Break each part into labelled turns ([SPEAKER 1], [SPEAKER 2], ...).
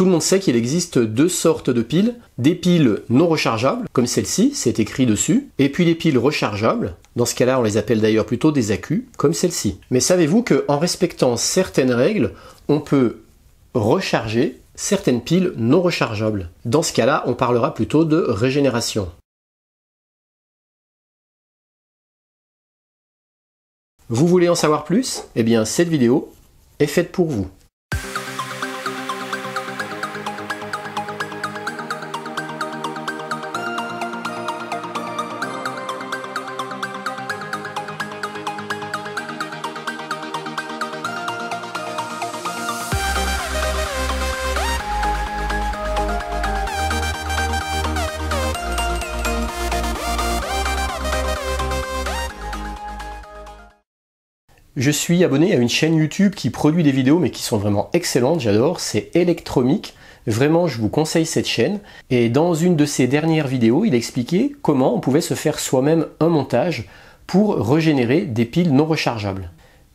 [SPEAKER 1] Tout le monde sait qu'il existe deux sortes de piles, des piles non rechargeables, comme celle-ci, c'est écrit dessus, et puis des piles rechargeables, dans ce cas-là on les appelle d'ailleurs plutôt des accus, comme celle-ci. Mais savez-vous qu'en respectant certaines règles, on peut recharger certaines piles non rechargeables Dans ce cas-là, on parlera plutôt de régénération. Vous voulez en savoir plus Eh bien, cette vidéo est faite pour vous. Je suis abonné à une chaîne YouTube qui produit des vidéos mais qui sont vraiment excellentes, j'adore, c'est Electromic. Vraiment, je vous conseille cette chaîne. Et dans une de ses dernières vidéos, il expliquait comment on pouvait se faire soi-même un montage pour régénérer des piles non rechargeables.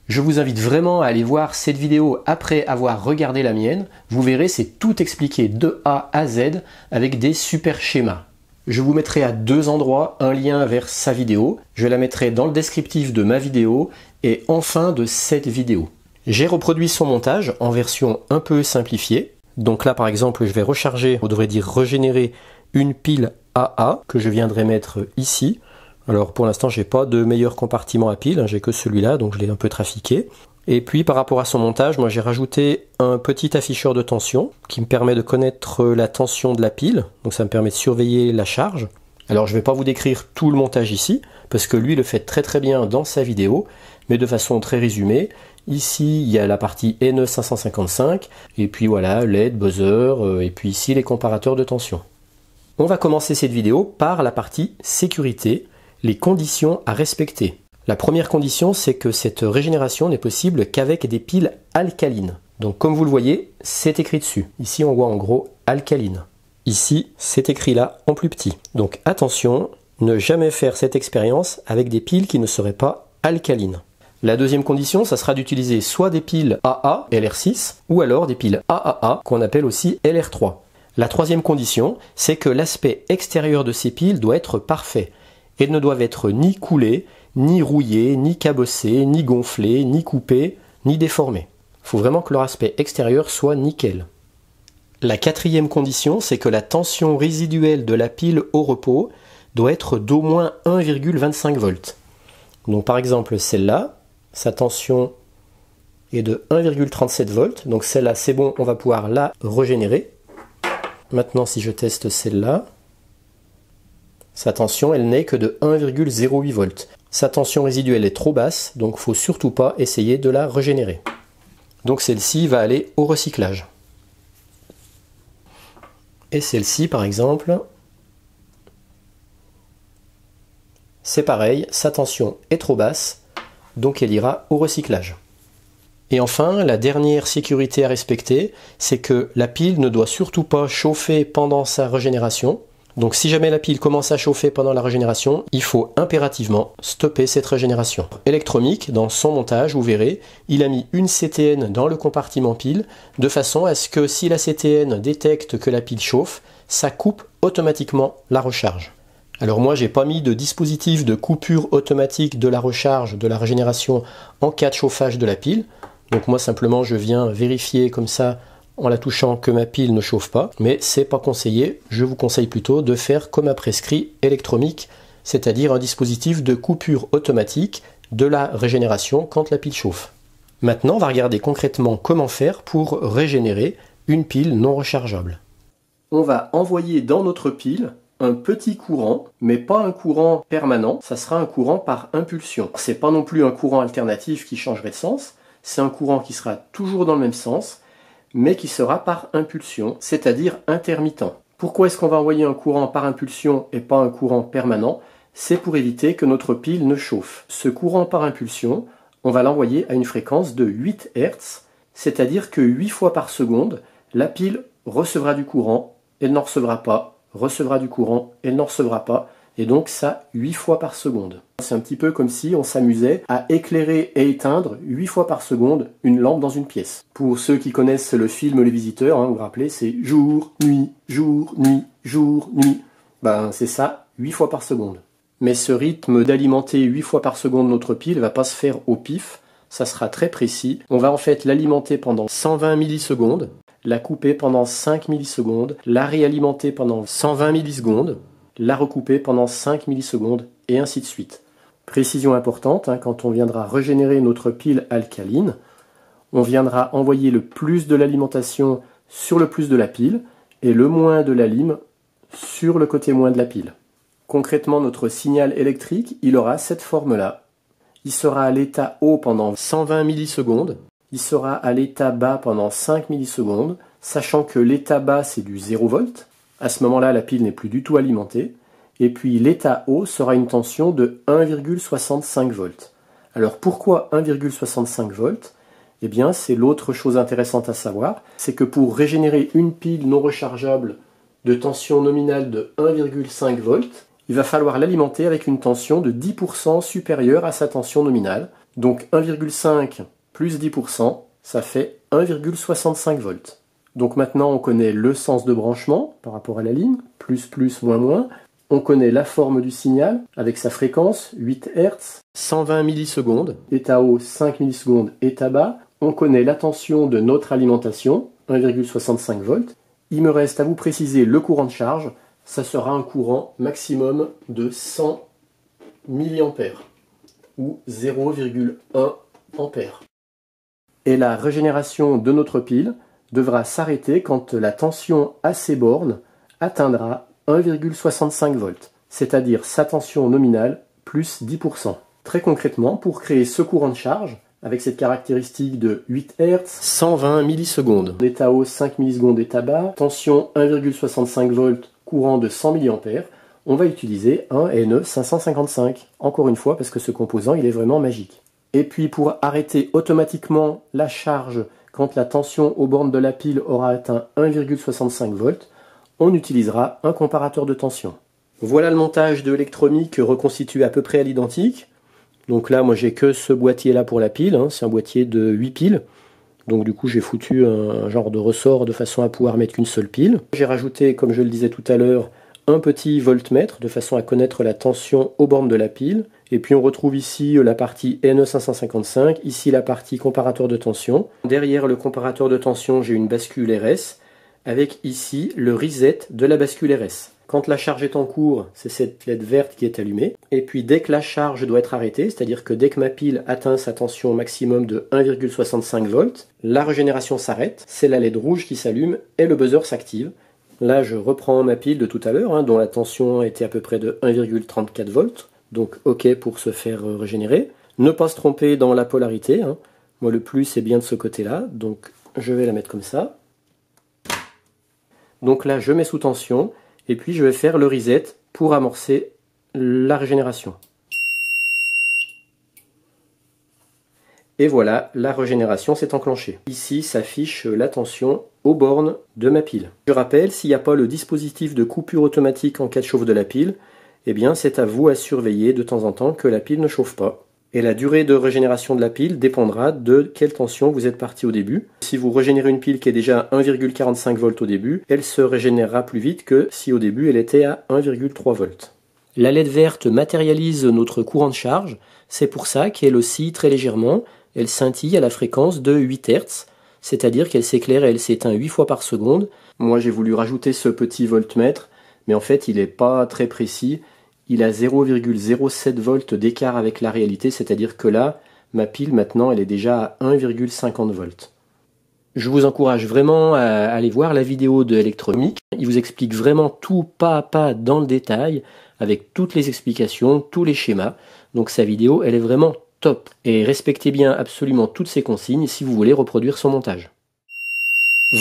[SPEAKER 1] Je vous invite vraiment à aller voir cette vidéo après avoir regardé la mienne. Vous verrez, c'est tout expliqué de A à Z avec des super schémas. Je vous mettrai à deux endroits un lien vers sa vidéo. Je la mettrai dans le descriptif de ma vidéo et enfin de cette vidéo. J'ai reproduit son montage en version un peu simplifiée. Donc là par exemple je vais recharger, on devrait dire régénérer une pile AA que je viendrai mettre ici. Alors pour l'instant j'ai pas de meilleur compartiment à pile, hein, j'ai que celui-là donc je l'ai un peu trafiqué. Et puis par rapport à son montage, moi j'ai rajouté un petit afficheur de tension qui me permet de connaître la tension de la pile, donc ça me permet de surveiller la charge. Alors je vais pas vous décrire tout le montage ici, parce que lui le fait très très bien dans sa vidéo, mais de façon très résumée, Ici, il y a la partie NE555, et puis voilà, LED, buzzer, euh, et puis ici les comparateurs de tension. On va commencer cette vidéo par la partie sécurité, les conditions à respecter. La première condition, c'est que cette régénération n'est possible qu'avec des piles alcalines. Donc comme vous le voyez, c'est écrit dessus. Ici, on voit en gros alcaline. Ici, c'est écrit là en plus petit. Donc attention, ne jamais faire cette expérience avec des piles qui ne seraient pas alcalines. La deuxième condition, ça sera d'utiliser soit des piles AA LR6 ou alors des piles AAA qu'on appelle aussi LR3. La troisième condition, c'est que l'aspect extérieur de ces piles doit être parfait. Elles ne doivent être ni coulées, ni rouillées, ni cabossées, ni gonflées, ni coupées, ni déformées. Il faut vraiment que leur aspect extérieur soit nickel. La quatrième condition, c'est que la tension résiduelle de la pile au repos doit être d'au moins 1,25 volts. Donc par exemple celle-là, sa tension est de 1,37 volts. Donc celle-là, c'est bon, on va pouvoir la régénérer. Maintenant, si je teste celle-là, sa tension, elle n'est que de 1,08 volts. Sa tension résiduelle est trop basse, donc faut surtout pas essayer de la régénérer. Donc celle-ci va aller au recyclage. Et celle-ci, par exemple, c'est pareil, sa tension est trop basse, donc elle ira au recyclage. Et enfin, la dernière sécurité à respecter, c'est que la pile ne doit surtout pas chauffer pendant sa régénération. Donc si jamais la pile commence à chauffer pendant la régénération, il faut impérativement stopper cette régénération. Electronique, dans son montage, vous verrez, il a mis une CTN dans le compartiment pile, de façon à ce que si la CTN détecte que la pile chauffe, ça coupe automatiquement la recharge. Alors moi, j'ai pas mis de dispositif de coupure automatique de la recharge, de la régénération en cas de chauffage de la pile. Donc moi, simplement, je viens vérifier comme ça en la touchant que ma pile ne chauffe pas, mais c'est pas conseillé. Je vous conseille plutôt de faire comme un prescrit électronique, c'est-à-dire un dispositif de coupure automatique de la régénération quand la pile chauffe. Maintenant, on va regarder concrètement comment faire pour régénérer une pile non rechargeable. On va envoyer dans notre pile un petit courant, mais pas un courant permanent, ça sera un courant par impulsion. C'est pas non plus un courant alternatif qui changerait de sens, c'est un courant qui sera toujours dans le même sens, mais qui sera par impulsion, c'est-à-dire intermittent. Pourquoi est-ce qu'on va envoyer un courant par impulsion et pas un courant permanent C'est pour éviter que notre pile ne chauffe. Ce courant par impulsion, on va l'envoyer à une fréquence de 8 Hz, c'est-à-dire que 8 fois par seconde, la pile recevra du courant, elle n'en recevra pas recevra du courant, elle n'en recevra pas, et donc ça 8 fois par seconde. C'est un petit peu comme si on s'amusait à éclairer et éteindre 8 fois par seconde une lampe dans une pièce. Pour ceux qui connaissent le film Les Visiteurs, hein, vous vous rappelez, c'est jour, nuit, jour, nuit, jour, nuit. Ben c'est ça 8 fois par seconde. Mais ce rythme d'alimenter 8 fois par seconde notre pile va pas se faire au pif, ça sera très précis. On va en fait l'alimenter pendant 120 millisecondes, la couper pendant 5 millisecondes, la réalimenter pendant 120 millisecondes, la recouper pendant 5 millisecondes, et ainsi de suite. Précision importante, hein, quand on viendra régénérer notre pile alcaline, on viendra envoyer le plus de l'alimentation sur le plus de la pile et le moins de la lime sur le côté moins de la pile. Concrètement, notre signal électrique, il aura cette forme-là. Il sera à l'état haut pendant 120 millisecondes, il sera à l'état bas pendant 5 millisecondes, sachant que l'état bas c'est du 0 volt. À ce moment-là, la pile n'est plus du tout alimentée. Et puis l'état haut sera une tension de 1,65 volts. Alors pourquoi 1,65 volts Eh bien, c'est l'autre chose intéressante à savoir, c'est que pour régénérer une pile non rechargeable de tension nominale de 1,5 volts, il va falloir l'alimenter avec une tension de 10% supérieure à sa tension nominale. Donc 1,5 plus 10%, ça fait 1,65 volts. Donc maintenant, on connaît le sens de branchement par rapport à la ligne, plus, plus, moins, moins. On connaît la forme du signal avec sa fréquence, 8 Hz, 120 millisecondes, état haut 5 millisecondes, état bas. On connaît la tension de notre alimentation, 1,65 volts. Il me reste à vous préciser le courant de charge. Ça sera un courant maximum de 100 mA ou 0,1 ampère et la régénération de notre pile devra s'arrêter quand la tension à ses bornes atteindra 1,65 V, c'est-à-dire sa tension nominale plus 10%. Très concrètement, pour créer ce courant de charge, avec cette caractéristique de 8 Hz, 120 millisecondes. État haut 5 millisecondes, état bas, tension 1,65 V, courant de 100 mA, on va utiliser un NE555. Encore une fois, parce que ce composant, il est vraiment magique. Et puis pour arrêter automatiquement la charge quand la tension aux bornes de la pile aura atteint 1,65 volts, on utilisera un comparateur de tension. Voilà le montage de l'électronique reconstitué à peu près à l'identique. Donc là, moi j'ai que ce boîtier là pour la pile, hein. c'est un boîtier de 8 piles. Donc du coup j'ai foutu un, un, genre de ressort de façon à pouvoir mettre qu'une seule pile. J'ai rajouté, comme je le disais tout à l'heure, un petit voltmètre de façon à connaître la tension aux bornes de la pile. Et puis on retrouve ici euh, la partie NE555, ici la partie comparateur de tension. Derrière le comparateur de tension, j'ai une bascule RS, avec ici le reset de la bascule RS. Quand la charge est en cours, c'est cette LED verte qui est allumée. Et puis dès que la charge doit être arrêtée, c'est-à-dire que dès que ma pile atteint sa tension maximum de 1,65 volts, la régénération s'arrête, c'est la LED rouge qui s'allume et le buzzer s'active. Là, je reprends ma pile de tout à l'heure, hein, dont la tension était à peu près de 1,34 volts. Donc OK pour se faire euh, régénérer. Ne pas se tromper dans la polarité. Hein. Moi le plus c'est bien de ce côté-là. Donc je vais la mettre comme ça. Donc là je mets sous tension. Et puis je vais faire le reset pour amorcer la régénération. Et voilà, la régénération s'est enclenchée. Ici s'affiche la tension aux bornes de ma pile. Je rappelle, s'il n'y a pas le dispositif de coupure automatique en cas de chauffe de la pile, eh bien c'est à vous à surveiller de temps en temps que la pile ne chauffe pas. Et la durée de régénération de la pile dépendra de quelle tension vous êtes parti au début. Si vous régénérez une pile qui est déjà à 1,45 volts au début, elle se régénérera plus vite que si au début elle était à 1,3 volts. La LED verte matérialise notre courant de charge, c'est pour ça qu'elle oscille très légèrement, elle scintille à la fréquence de 8 Hz, c'est-à-dire qu'elle s'éclaire et elle s'éteint 8 fois par seconde. Moi j'ai voulu rajouter ce petit voltmètre, mais en fait il n'est pas très précis, il a 0,07 volts d'écart avec la réalité, c'est-à-dire que là, ma pile maintenant, elle est déjà à 1,50 volts. Je vous encourage vraiment à aller voir la vidéo de Electromic. Il vous explique vraiment tout pas à pas dans le détail, avec toutes les explications, tous les schémas. Donc sa vidéo, elle est vraiment top. Et respectez bien absolument toutes ses consignes si vous voulez reproduire son montage.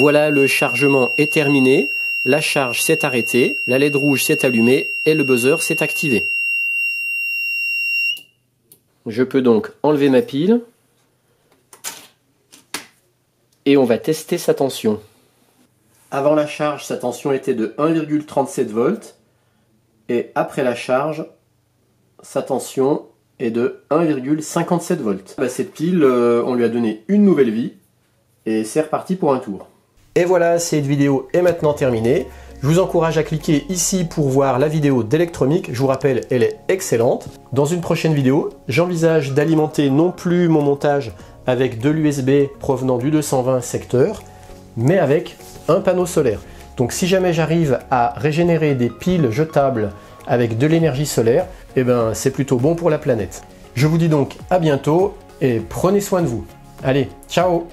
[SPEAKER 1] Voilà, le chargement est terminé la charge s'est arrêtée, la LED rouge s'est allumée et le buzzer s'est activé. Je peux donc enlever ma pile et on va tester sa tension. Avant la charge, sa tension était de 1,37 volts et après la charge, sa tension est de 1,57 volts. Bah, cette pile, euh, on lui a donné une nouvelle vie et c'est reparti pour un tour. Et voilà, cette vidéo est maintenant terminée. Je vous encourage à cliquer ici pour voir la vidéo d'électronique. Je vous rappelle, elle est excellente. Dans une prochaine vidéo, j'envisage d'alimenter non plus mon montage avec de l'USB provenant du 220 secteur, mais avec un panneau solaire. Donc si jamais j'arrive à régénérer des piles jetables avec de l'énergie solaire, eh ben c'est plutôt bon pour la planète. Je vous dis donc à bientôt et prenez soin de vous. Allez, ciao